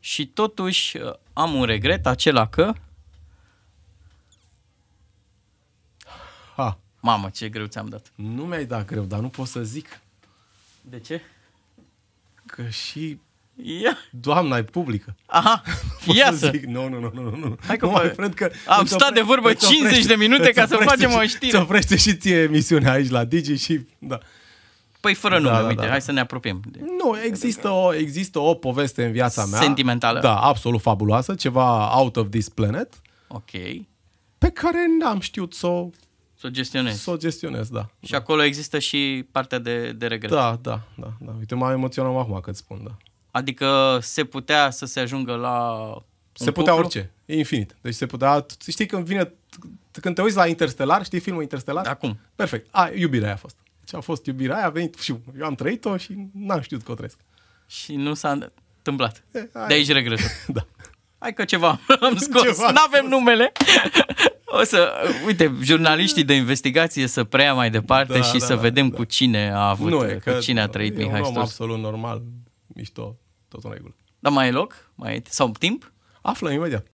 și totuși uh, am un regret, acela că... Ha. Mamă, ce greu ți-am dat. Nu mi-ai dat greu, dar nu pot să zic. De ce? Că și Ia. Doamna e publică. Aha, ia să. Zic, nu, nu, nu, nu, nu. Hai că nu mai cred că am stat de vorbă 50 de minute ca să facem o știre. Să oprește și ție emisiunea aici la Digi și da. Păi fără da, nume, da, da, uite, da. hai să ne apropiem. Nu, există o, există o poveste în viața mea. Sentimentală. Da, absolut fabuloasă, ceva out of this planet. Ok. Pe care n-am știut să o... Să o gestionez. Să o gestionez, da. Și da. acolo există și partea de, de regret. Da, da, da, da. Uite, mă emoționam acum că îți spun, da. Adică se putea să se ajungă la se putea cuplu? orice, e infinit. Deci se putea, știi când vine, când te uiți la Interstellar, știi filmul Interstellar? Acum. Perfect. A, iubirea aia a fost ce a fost iubirea aia, a venit și eu am trăit-o și n-am știut că o trăiesc. Și nu s-a întâmplat. E, De aici regret. da. Hai că ceva am scos, nu avem scos. numele. O să, uite, jurnaliștii de investigație să preia mai departe da, și da, să da, vedem da. cu cine a avut, nu e, cu cine a trăit e Mihai Stos. absolut normal, mișto, tot în regulă. Dar mai e loc? Mai e, sau timp? Aflăm imediat.